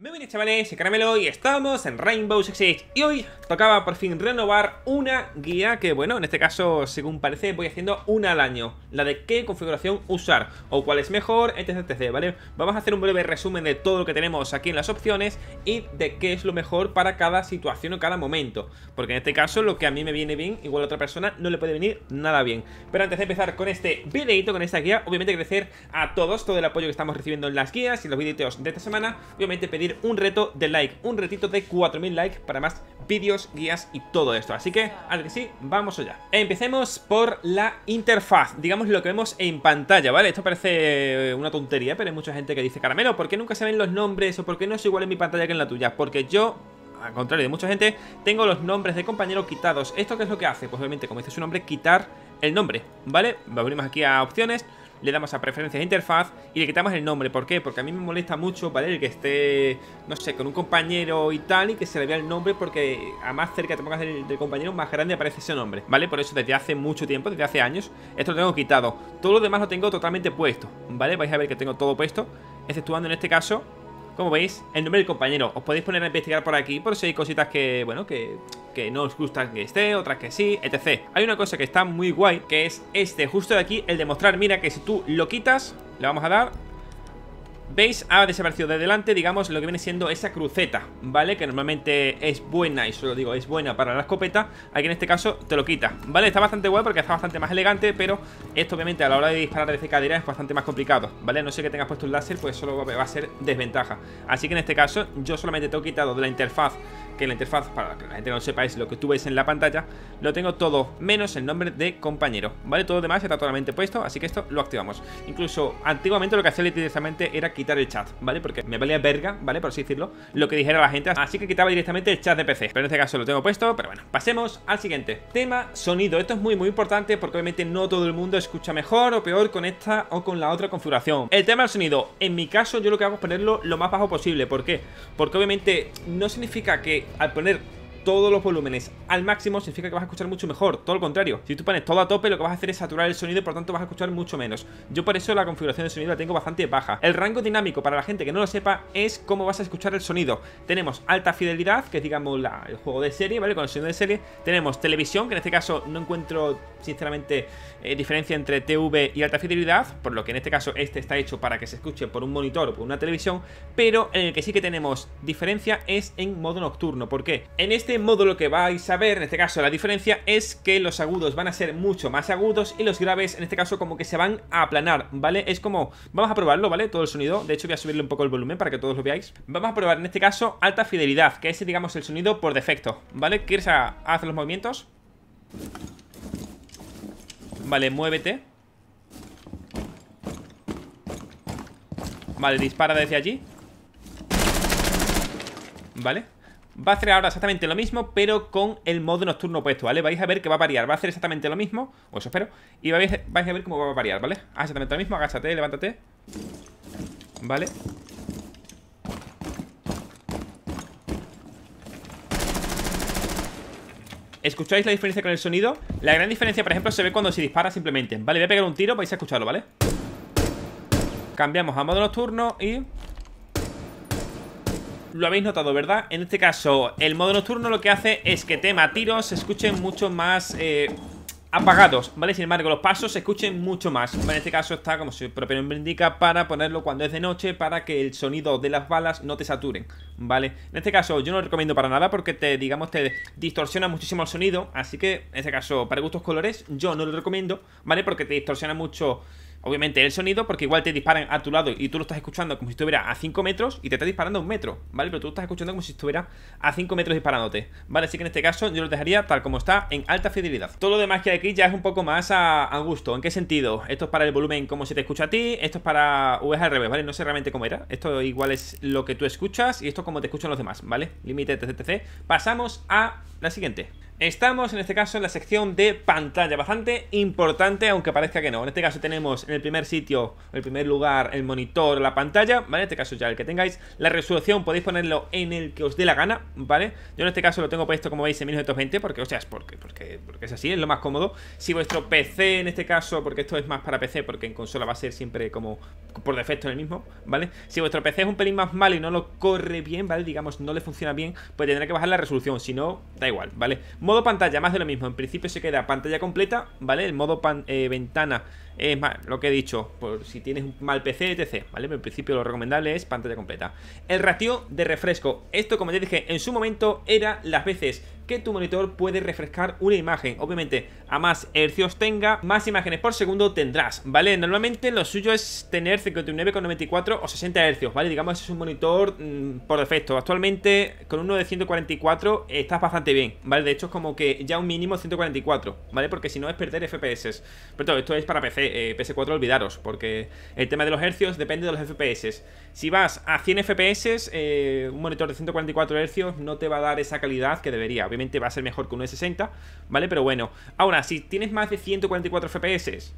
Muy bien chavales, soy Caramelo y estamos en Rainbow Six Y hoy tocaba por fin renovar una guía que bueno, en este caso según parece voy haciendo una al año La de qué configuración usar o cuál es mejor, etc, etc, ¿vale? Vamos a hacer un breve resumen de todo lo que tenemos aquí en las opciones Y de qué es lo mejor para cada situación o cada momento Porque en este caso lo que a mí me viene bien, igual a otra persona no le puede venir nada bien Pero antes de empezar con este videito, con esta guía Obviamente agradecer a todos todo el apoyo que estamos recibiendo en las guías y los videitos de esta semana Obviamente pedir un reto de like, un retito de 4000 likes para más vídeos, guías y todo esto. Así que, al que sí, vamos allá. Empecemos por la interfaz, digamos lo que vemos en pantalla, ¿vale? Esto parece eh, una tontería, pero hay mucha gente que dice, Caramelo, ¿por qué nunca se ven los nombres o por qué no es igual en mi pantalla que en la tuya? Porque yo al contrario de mucha gente, tengo los nombres de compañeros quitados. ¿Esto qué es lo que hace? Pues obviamente, como dice su nombre, quitar el nombre, ¿vale? Abrimos aquí a opciones, le damos a preferencias de interfaz y le quitamos el nombre. ¿Por qué? Porque a mí me molesta mucho, ¿vale? El que esté, no sé, con un compañero y tal y que se le vea el nombre porque a más cerca te pongas del, compañero, más grande aparece ese nombre, ¿vale? Por eso desde hace mucho tiempo, desde hace años, esto lo tengo quitado. Todo lo demás lo tengo totalmente puesto, ¿vale? Vais a ver que tengo todo puesto, exceptuando en este caso como veis, el nombre del compañero. Os podéis poner a investigar por aquí por si hay cositas que, bueno, que, no os gustan que esté, otras que sí, etc. Hay una cosa que está muy guay, que es este, justo de aquí, el de mostrar, Mira que si tú lo quitas, le vamos a dar ¿Veis? Ha desaparecido de delante, digamos, lo que viene siendo esa cruceta, ¿vale? Que normalmente es buena, y solo digo, es buena para la escopeta Aquí en este caso te lo quita, ¿vale? Está bastante guay porque está bastante más elegante Pero esto obviamente a la hora de disparar desde cadera es bastante más complicado, ¿vale? No sé que tengas puesto un láser, pues solo va a ser desventaja Así que en este caso yo solamente tengo quitado de la interfaz que la interfaz, para que la gente no sepa, lo que tú veis en la pantalla, lo tengo todo menos el nombre de compañero, ¿vale? Todo lo demás está totalmente puesto, así que esto lo activamos. Incluso antiguamente lo que hacía directamente era quitar el chat, ¿vale? Porque me valía verga, ¿vale? Por así decirlo, lo que dijera la gente, así que quitaba directamente el chat de PC. Pero en este caso lo tengo puesto, pero bueno, pasemos al siguiente. Tema sonido, esto es muy muy importante porque obviamente no todo el mundo escucha mejor o peor con esta o con la otra configuración. El tema del sonido, en mi caso yo lo que hago es ponerlo lo más bajo posible, ¿por qué? Porque obviamente no significa que al poner todos los volúmenes al máximo significa que vas a escuchar mucho mejor, todo lo contrario. Si tú pones todo a tope, lo que vas a hacer es saturar el sonido, por tanto vas a escuchar mucho menos. Yo por eso la configuración de sonido la tengo bastante baja. El rango dinámico, para la gente que no lo sepa, es cómo vas a escuchar el sonido. Tenemos alta fidelidad, que es digamos el juego de serie, ¿vale? Con el sonido de serie. Tenemos televisión, que en este caso no encuentro, sinceramente, eh, diferencia entre TV y alta fidelidad, por lo que en este caso este está hecho para que se escuche por un monitor o por una televisión, pero en el que sí que tenemos diferencia es en modo nocturno. ¿Por qué? En este de este modo lo que vais a ver, en este caso la diferencia, es que los agudos van a ser mucho más agudos y los graves en este caso como que se van a aplanar, ¿vale? Es como, vamos a probarlo, ¿vale? Todo el sonido, de hecho voy a subirle un poco el volumen para que todos lo veáis. Vamos a probar en este caso alta fidelidad, que es digamos el sonido por defecto, ¿vale? ¿Quieres hacer los movimientos? Vale, muévete. Vale, dispara desde allí. Vale va a hacer ahora exactamente lo mismo, pero con el modo nocturno puesto, ¿vale? Vais a ver que va a variar, va a hacer exactamente lo mismo, o eso espero, y vais, a ver cómo va a variar, ¿vale? Ah, exactamente lo mismo, agáchate, levántate, ¿vale? ¿Escucháis la diferencia con el sonido? La gran diferencia, por ejemplo, se ve cuando se dispara simplemente Vale, voy a pegar un tiro, vais a escucharlo, ¿vale? Cambiamos a modo nocturno y lo habéis notado, ¿verdad? En este caso, el modo nocturno lo que hace es que tema tiros se escuchen mucho más eh, apagados, ¿vale? Sin embargo, los pasos se escuchen mucho más. En este caso está, como su propio nombre indica, para ponerlo cuando es de noche, para que el sonido de las balas no te saturen, ¿vale? En este caso yo no lo recomiendo para nada porque te, digamos, te distorsiona muchísimo el sonido, así que, en este caso, para gustos colores, yo no lo recomiendo, ¿vale? Porque te distorsiona mucho... Obviamente el sonido, porque igual te disparan a tu lado y tú lo estás escuchando como si estuviera a 5 metros y te está disparando a un metro, ¿vale? Pero tú lo estás escuchando como si estuviera a 5 metros disparándote, ¿vale? Así que en este caso yo lo dejaría tal como está, en alta fidelidad. Todo lo demás que hay aquí ya es un poco más a, gusto. ¿En qué sentido? Esto es para el volumen como si te escucha a ti, esto es para... o al revés, ¿vale? No sé realmente cómo era. Esto igual es lo que tú escuchas y esto es como te escuchan los demás, ¿vale? Límite, etc, etc. Pasamos a la siguiente. Estamos en este caso en la sección de pantalla, bastante importante aunque parezca que no. En este caso tenemos en el primer sitio, el primer lugar, el monitor, la pantalla, ¿vale? En este caso ya el que tengáis. La resolución podéis ponerlo en el que os dé la gana, ¿vale? Yo en este caso lo tengo puesto como veis en 1920 porque, o sea, es porque, porque, porque es así, es lo más cómodo. Si vuestro PC en este caso, porque esto es más para PC porque en consola va a ser siempre como por defecto en el mismo, ¿vale? Si vuestro PC es un pelín más malo y no lo corre bien, ¿vale? Digamos, no le funciona bien, pues tendrá que bajar la resolución, si no, da igual, ¿vale? Modo pantalla, más de lo mismo. En principio se queda pantalla completa, ¿vale? El modo eh, ventana es más, lo que he dicho, por si tienes un mal PC, etc. ¿Vale? en principio lo recomendable es pantalla completa. El ratio de refresco. Esto, como ya dije, en su momento era las veces tu monitor puede refrescar una imagen. Obviamente, a más hercios tenga, más imágenes por segundo tendrás, ¿vale? Normalmente lo suyo es tener 59,94 o 60 hercios, ¿vale? Digamos, es un monitor mm, por defecto. Actualmente, con uno de 144 estás bastante bien, ¿vale? De hecho, es como que ya un mínimo 144, ¿vale? Porque si no es perder FPS. Pero todo esto es para PC, eh, PS4 olvidaros, porque el tema de los hercios depende de los FPS. Si vas a 100 FPS, eh, un monitor de 144 hercios no te va a dar esa calidad que debería, va a ser mejor que un 60 e ¿vale? Pero bueno, ahora, si tienes más de 144 FPS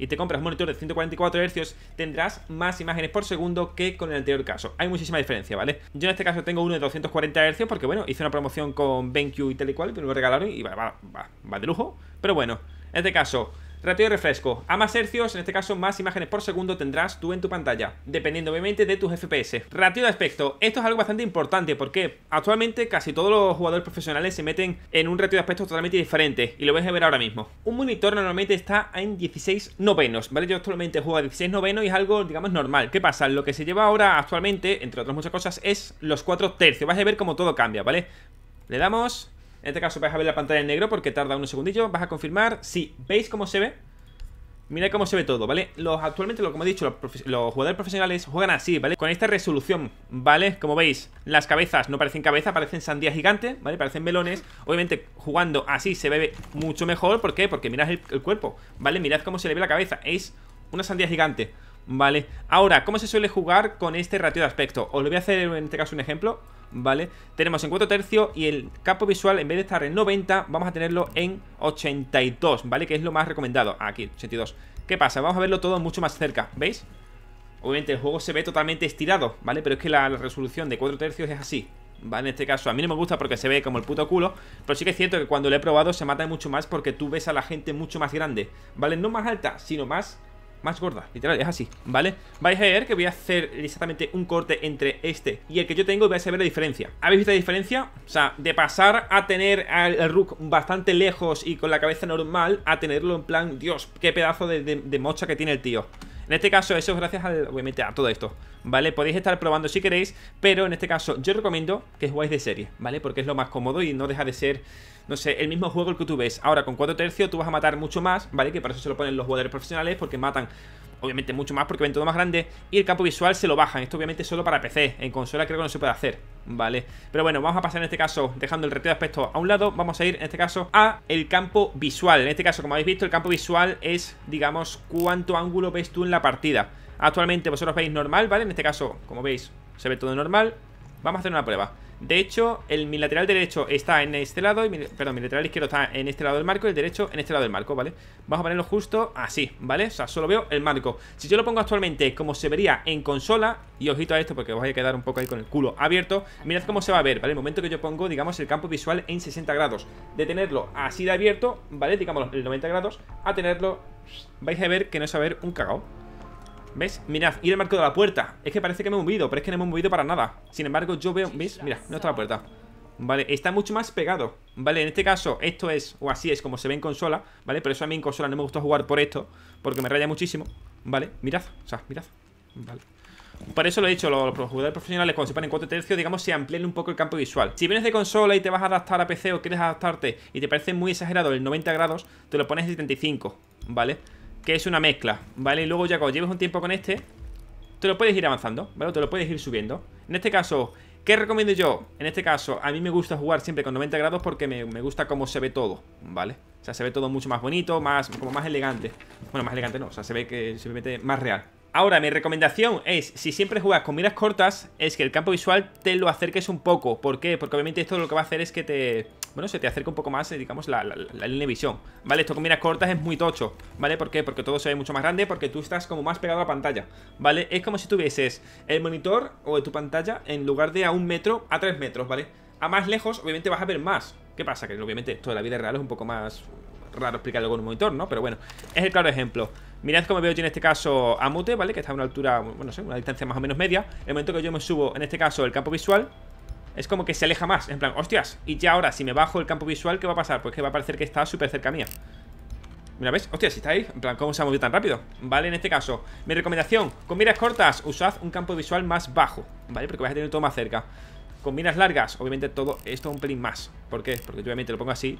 y te compras un monitor de 144 Hz, tendrás más imágenes por segundo que con el anterior caso. Hay muchísima diferencia, ¿vale? Yo en este caso tengo uno de 240 Hz porque, bueno, hice una promoción con BenQ y tal y cual, pero me lo regalaron y va, va, va de lujo. Pero bueno, en este caso, Ratio de refresco. A más hercios, en este caso más imágenes por segundo tendrás tú en tu pantalla, dependiendo obviamente de tus FPS. Ratio de aspecto. Esto es algo bastante importante porque actualmente casi todos los jugadores profesionales se meten en un ratio de aspecto totalmente diferente y lo vais a ver ahora mismo. Un monitor normalmente está en 16 novenos, ¿vale? Yo actualmente juego a 16 novenos y es algo, digamos, normal. ¿Qué pasa? Lo que se lleva ahora actualmente, entre otras muchas cosas, es los 4 tercios. Vas a ver cómo todo cambia, ¿vale? Le damos en este caso vais a ver la pantalla en negro porque tarda unos segundillos. Vas a confirmar. Sí, ¿veis cómo se ve? Mira cómo se ve todo, ¿vale? Los, actualmente, lo, como he dicho, los, jugadores profesionales juegan así, ¿vale? Con esta resolución, ¿vale? Como veis, las cabezas no parecen cabeza, parecen sandías gigante, ¿vale? Parecen melones. Obviamente, jugando así se ve mucho mejor. ¿Por qué? Porque mirad el, el cuerpo, ¿vale? Mirad cómo se le ve la cabeza. Es una sandía gigante. ¿vale? Ahora, ¿cómo se suele jugar con este ratio de aspecto? Os lo voy a hacer en este caso un ejemplo, ¿vale? Tenemos en 4 tercios y el campo visual en vez de estar en 90, vamos a tenerlo en 82, ¿vale? Que es lo más recomendado, ah, aquí, 82 ¿Qué pasa? Vamos a verlo todo mucho más cerca, ¿veis? Obviamente el juego se ve totalmente estirado, ¿vale? Pero es que la, resolución de 4 tercios es así, ¿vale? En este caso a mí no me gusta porque se ve como el puto culo, pero sí que es cierto que cuando lo he probado se mata mucho más porque tú ves a la gente mucho más grande, ¿vale? No más alta, sino más más gorda, literal, es así, ¿vale? Vais a ver que voy a hacer exactamente un corte entre este y el que yo tengo y vais a ver la diferencia ¿Habéis visto la diferencia? O sea, de pasar a tener al Rook bastante lejos y con la cabeza normal a tenerlo en plan, Dios, qué pedazo de, de mocha que tiene el tío en este caso, eso es gracias al, obviamente a todo esto, ¿vale? Podéis estar probando si queréis, pero en este caso yo recomiendo que jugáis de serie, ¿vale? Porque es lo más cómodo y no deja de ser, no sé, el mismo juego el que tú ves. Ahora, con 4 tercios tú vas a matar mucho más, ¿vale? Que para eso se lo ponen los jugadores profesionales porque matan obviamente mucho más porque ven todo más grande y el campo visual se lo bajan. Esto obviamente solo para PC, en consola creo que no se puede hacer, ¿vale? Pero bueno, vamos a pasar en este caso, dejando el retiro de aspecto a un lado, vamos a ir en este caso a el campo visual. En este caso, como habéis visto, el campo visual es, digamos, cuánto ángulo ves tú en la partida. Actualmente vosotros veis normal, ¿vale? En este caso, como veis, se ve todo normal. Vamos a hacer una prueba. De hecho, el, mi lateral derecho está en este lado y Perdón, lateral izquierdo está en este lado del marco Y el derecho en este lado del marco, ¿vale? Vamos a ponerlo justo así, ¿vale? O sea, solo veo el marco Si yo lo pongo actualmente como se vería en consola Y ojito a esto porque os voy a quedar un poco ahí con el culo abierto Mirad cómo se va a ver, ¿vale? El momento que yo pongo, digamos, el campo visual en 60 grados De tenerlo así de abierto, ¿vale? Digamos, el 90 grados A tenerlo, vais a ver que no es a ver un cagao ¿Ves? Mirad, ir el marco de la puerta Es que parece que me he movido, pero es que no me he movido para nada Sin embargo, yo veo... ¿Ves? Mira, no está la puerta Vale, está mucho más pegado Vale, en este caso, esto es, o así es como se ve en consola Vale, pero eso a mí en consola no me gusta jugar por esto Porque me raya muchísimo Vale, mirad, o sea, mirad Vale por eso lo he dicho, los, jugadores profesionales cuando se ponen 4 tercios, digamos, se amplían un poco el campo visual. Si vienes de consola y te vas a adaptar a PC o quieres adaptarte y te parece muy exagerado el 90 grados, te lo pones en 75, ¿vale? que es una mezcla, ¿vale? Y luego ya cuando lleves un tiempo con este, te lo puedes ir avanzando, ¿vale? te lo puedes ir subiendo. En este caso, ¿qué recomiendo yo? En este caso, a mí me gusta jugar siempre con 90 grados porque me, gusta cómo se ve todo, ¿vale? O sea, se ve todo mucho más bonito, más como más elegante. Bueno, más elegante no, o sea, se ve que se más real. Ahora, mi recomendación es, si siempre juegas con miras cortas, es que el campo visual te lo acerques un poco. ¿Por qué? Porque obviamente esto lo que va a hacer es que te... Bueno, se te acerque un poco más, eh, digamos, la, línea de visión. ¿Vale? Esto con miras cortas es muy tocho. ¿Vale? ¿Por qué? Porque todo se ve mucho más grande, porque tú estás como más pegado a la pantalla. ¿Vale? Es como si tuvieses el monitor o tu pantalla en lugar de a un metro, a tres metros, ¿vale? A más lejos, obviamente vas a ver más. ¿Qué pasa? Que obviamente toda la vida real es un poco más raro explicarlo con un monitor, ¿no? Pero bueno, es el claro ejemplo. Mirad como veo yo en este caso a Mute, ¿vale? Que está a una altura, bueno, no sé, una distancia más o menos media. El momento que yo me subo, en este caso, el campo visual, es como que se aleja más. En plan, hostias, y ya ahora, si me bajo el campo visual, ¿qué va a pasar? Pues que va a parecer que está súper cerca mía. Mira, ¿ves? Hostias, si está ahí En plan, ¿cómo se ha movido tan rápido? Vale, en este caso Mi recomendación Con miras cortas Usad un campo visual más bajo Vale, porque vais a tener todo más cerca Con miras largas Obviamente todo esto un pelín más ¿Por qué? Porque obviamente lo pongo así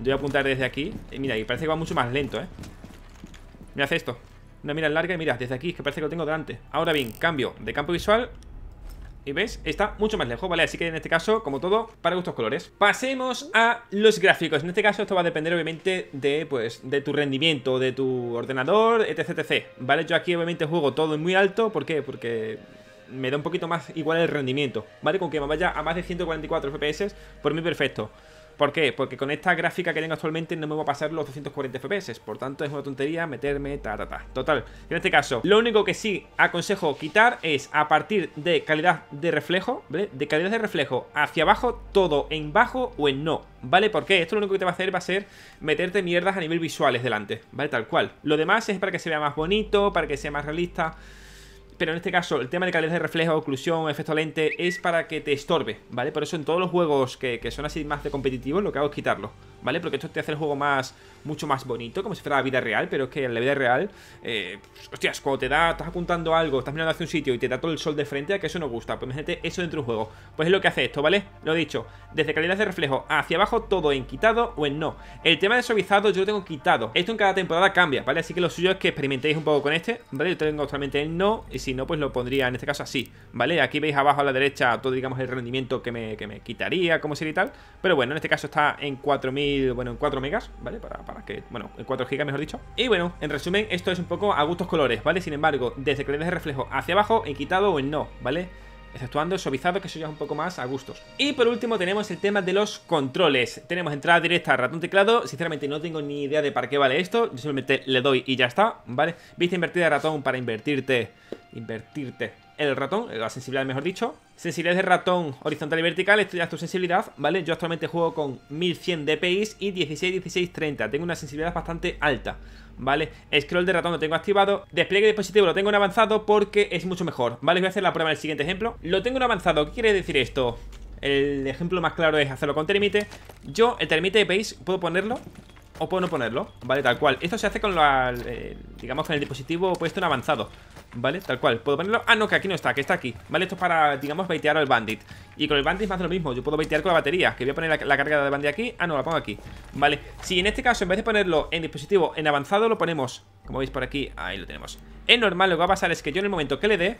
Voy a apuntar desde aquí y eh, Mira, y parece que va mucho más lento, ¿eh? Mira, hace esto Una mira larga y mira, desde aquí, que parece que lo tengo delante Ahora bien, cambio de campo visual y ves, está mucho más lejos, ¿vale? Así que en este caso, como todo, para gustos colores Pasemos a los gráficos En este caso esto va a depender obviamente de, pues, de tu rendimiento, de tu ordenador, etc, etc ¿Vale? Yo aquí obviamente juego todo en muy alto ¿Por qué? Porque me da un poquito más igual el rendimiento ¿Vale? Con que me vaya a más de 144 FPS, por mí perfecto ¿Por qué? Porque con esta gráfica que tengo actualmente no me voy a pasar los 240 FPS. Por tanto, es una tontería meterme ta ta ta. Total. En este caso, lo único que sí aconsejo quitar es a partir de calidad de reflejo, ¿vale? De calidad de reflejo hacia abajo, todo en bajo o en no. ¿Vale? Porque esto lo único que te va a hacer va a ser meterte mierdas a nivel visuales delante, ¿vale? Tal cual. Lo demás es para que se vea más bonito, para que sea más realista pero en este caso el tema de calidad de reflejo, oclusión, efecto lente es para que te estorbe, ¿vale? Por eso en todos los juegos que, son así más de competitivos lo que hago es quitarlo. ¿vale? Porque esto te hace el juego más mucho más bonito, como si fuera la vida real, pero es que en la vida real, eh, pues, hostias, cuando te da, estás apuntando algo, estás mirando hacia un sitio y te da todo el sol de frente, a que eso no gusta. Pues imagínate eso dentro de un juego. Pues es lo que hace esto, ¿vale? Lo he dicho, desde calidad de reflejo hacia abajo, todo en quitado o en no. El tema de suavizado yo lo tengo quitado. Esto en cada temporada cambia, ¿vale? Así que lo suyo es que experimentéis un poco con este, ¿vale? Yo tengo actualmente en no, y si no, pues lo pondría en este caso así, ¿vale? Aquí veis abajo a la derecha todo, digamos, el rendimiento que me, que me quitaría, como sería y tal. Pero bueno, en este caso está en 4000 bueno, en 4 megas, ¿vale? Para, que, bueno, en 4 gigas mejor dicho. Y bueno, en resumen, esto es un poco a gustos colores, ¿vale? Sin embargo, desde que le des el reflejo hacia abajo, en quitado o en no, ¿vale? Exceptuando el suavizado, que eso ya es un poco más a gustos. Y por último tenemos el tema de los controles. Tenemos entrada directa, ratón teclado. Sinceramente no tengo ni idea de para qué vale esto. Yo simplemente le doy y ya está, ¿vale? Vista invertida ratón para invertirte. Invertirte el ratón, eh, la sensibilidad mejor dicho. Sensibilidad de ratón horizontal y vertical, estudias tu sensibilidad, ¿vale? Yo actualmente juego con 1100 DPI y 16, 16, 30. Tengo una sensibilidad bastante alta, ¿vale? Scroll de ratón lo tengo activado. Despliegue de dispositivo lo tengo en avanzado porque es mucho mejor, ¿vale? Voy a hacer la prueba en el siguiente ejemplo. Lo tengo en avanzado, ¿qué quiere decir esto? El ejemplo más claro es hacerlo con termite. Yo, el termite de DPI, puedo ponerlo o puedo no ponerlo, ¿vale? Tal cual. Esto se hace con la, eh, digamos, con el dispositivo puesto en avanzado. ¿Vale? Tal cual, ¿puedo ponerlo? Ah, no, que aquí no está, que está aquí Vale, esto es para, digamos, baitear al bandit Y con el bandit me hace lo mismo, yo puedo baitear con la batería Que voy a poner la, carga de bandit aquí, ah, no, la pongo aquí Vale, si en este caso, en vez de ponerlo en dispositivo En avanzado, lo ponemos, como veis por aquí Ahí lo tenemos En normal, lo que va a pasar es que yo en el momento que le dé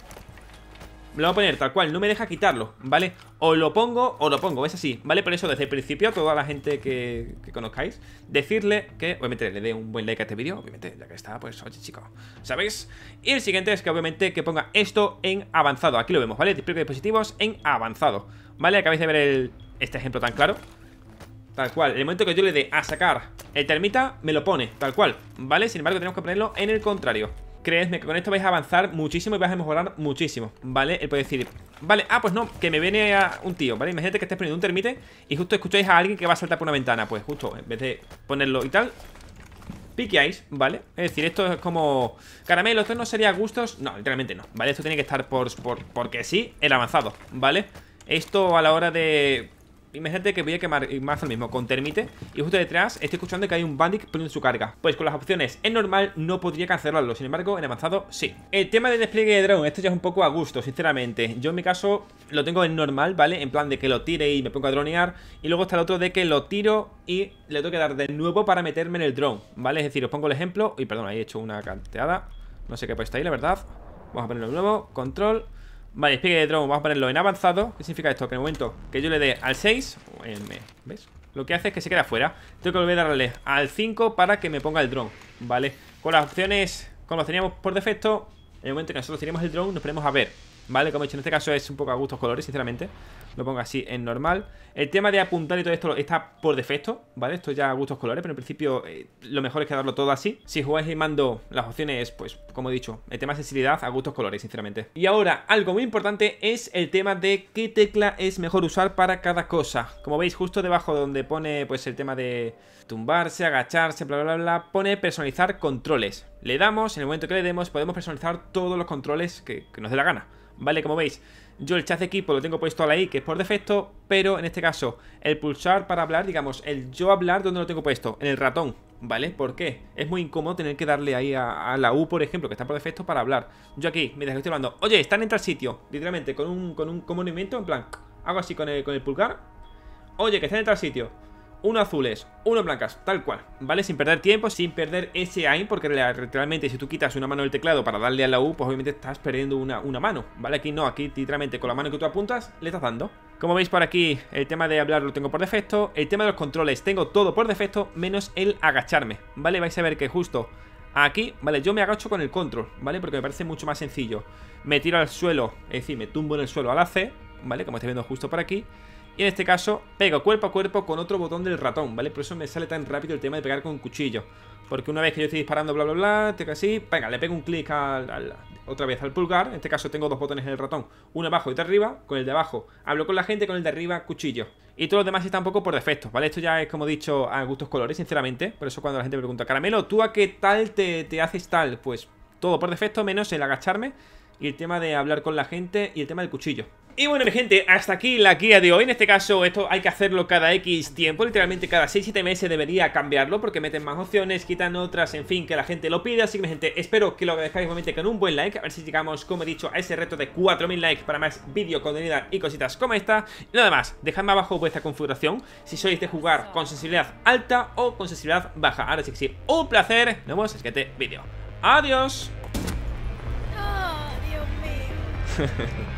lo voy a poner tal cual, no me deja quitarlo, ¿vale? O lo pongo o lo pongo, es así, ¿vale? Por eso desde el principio a toda la gente que, que conozcáis, decirle que obviamente le dé un buen like a este vídeo, obviamente ya que está, pues oye chicos, ¿sabéis? Y el siguiente es que obviamente que ponga esto en avanzado, aquí lo vemos, ¿vale? Despliegue de dispositivos en avanzado, ¿vale? Acabáis de ver el, este ejemplo tan claro. Tal cual, en el momento que yo le dé a sacar el termita, me lo pone, tal cual, ¿vale? Sin embargo, tenemos que ponerlo en el contrario creedme que con esto vais a avanzar muchísimo y vais a mejorar muchísimo, ¿vale? Él puede decir, vale, ah, pues no, que me viene un tío, ¿vale? Imagínate que estés poniendo un termite y justo escucháis a alguien que va a saltar por una ventana, pues justo, en vez de ponerlo y tal, piqueáis, ¿vale? Es decir, esto es como... Caramelo, esto no sería gustos... No, literalmente no, ¿vale? Esto tiene que estar por, por porque sí, el avanzado, ¿vale? Esto a la hora de Imagínate que voy a quemar más al mismo con termite Y justo detrás estoy escuchando que hay un bandit poniendo su carga Pues con las opciones en normal no podría cancelarlo Sin embargo en avanzado sí El tema del despliegue de drone, esto ya es un poco a gusto Sinceramente, yo en mi caso lo tengo en normal, ¿vale? En plan de que lo tire y me pongo a dronear Y luego está el otro de que lo tiro y le tengo que dar de nuevo para meterme en el drone ¿Vale? Es decir, os pongo el ejemplo Y perdón, ahí he hecho una canteada No sé qué he puesto ahí, la verdad Vamos a ponerlo de nuevo, control Vale, despliegue de drone, vamos a ponerlo en avanzado ¿Qué significa esto? Que en el momento que yo le dé al 6 eh, ¿Ves? Lo que hace es que se queda fuera Tengo que volver a darle al 5 para que me ponga el drone Vale, con las opciones Como teníamos por defecto En el momento que nosotros tenemos el drone nos ponemos a ver ¿vale? Como he dicho, en este caso es un poco a gustos colores, sinceramente. Lo pongo así en normal. El tema de apuntar y todo esto está por defecto, ¿vale? Esto ya a gustos colores, pero en principio eh, lo mejor es quedarlo todo así. Si jugáis y mando, las opciones, pues, como he dicho, el tema de sensibilidad a gustos colores, sinceramente. Y ahora, algo muy importante es el tema de qué tecla es mejor usar para cada cosa. Como veis, justo debajo donde pone, pues, el tema de tumbarse, agacharse, bla, bla, bla, pone personalizar controles. Le damos, en el momento que le demos, podemos personalizar todos los controles que nos dé la gana. ¿vale? Como veis, yo el chat de equipo lo tengo puesto a la I, que es por defecto, pero en este caso, el pulsar para hablar, digamos, el yo hablar, ¿dónde lo tengo puesto? En el ratón, ¿vale? ¿Por qué? Es muy incómodo tener que darle ahí a, la U, por ejemplo, que está por defecto, para hablar. Yo aquí, mira, que estoy hablando, oye, están en tal sitio, literalmente, con un, con movimiento, en plan, hago así con el, con el pulgar, oye, que está en tal sitio uno azules, uno blancas, tal cual, ¿vale? Sin perder tiempo, sin perder ese aim, porque literalmente si tú quitas una mano del teclado para darle a la U, pues obviamente estás perdiendo una, una mano, ¿vale? Aquí no, aquí literalmente con la mano que tú apuntas, le estás dando. Como veis por aquí, el tema de hablar lo tengo por defecto, el tema de los controles tengo todo por defecto, menos el agacharme, ¿vale? Vais a ver que justo Aquí, vale, yo me agacho con el control, ¿vale? Porque me parece mucho más sencillo Me tiro al suelo, es decir, me tumbo en el suelo a la C ¿Vale? Como estáis viendo justo por aquí y en este caso, pego cuerpo a cuerpo con otro botón del ratón, ¿vale? Por eso me sale tan rápido el tema de pegar con cuchillo. Porque una vez que yo estoy disparando, bla, bla, bla, tengo así, venga, le pego un clic al, otra vez al pulgar. En este caso tengo dos botones en el ratón, uno abajo y otro arriba. Con el de abajo hablo con la gente, con el de arriba cuchillo. Y todos los demás están un poco por defecto, ¿vale? Esto ya es, como he dicho, a gustos colores, sinceramente. Por eso cuando la gente me pregunta, Caramelo, ¿tú a qué tal te, te haces tal? Pues todo por defecto, menos el agacharme y el tema de hablar con la gente y el tema del cuchillo. Y bueno, mi gente, hasta aquí la guía de hoy. En este caso, esto hay que hacerlo cada X tiempo. Literalmente cada 6-7 meses debería cambiarlo porque meten más opciones, quitan otras, en fin, que la gente lo pida. Así que, mi gente, espero que lo dejáis con un buen like. A ver si llegamos, como he dicho, a ese reto de 4.000 likes para más vídeo, contenido y cositas como esta. Y nada más, dejadme abajo vuestra configuración si sois de jugar con sensibilidad alta o con sensibilidad baja. Ahora sí que sí, un placer. Nos vemos en este vídeo. ¡Adiós! Oh, Dios mío.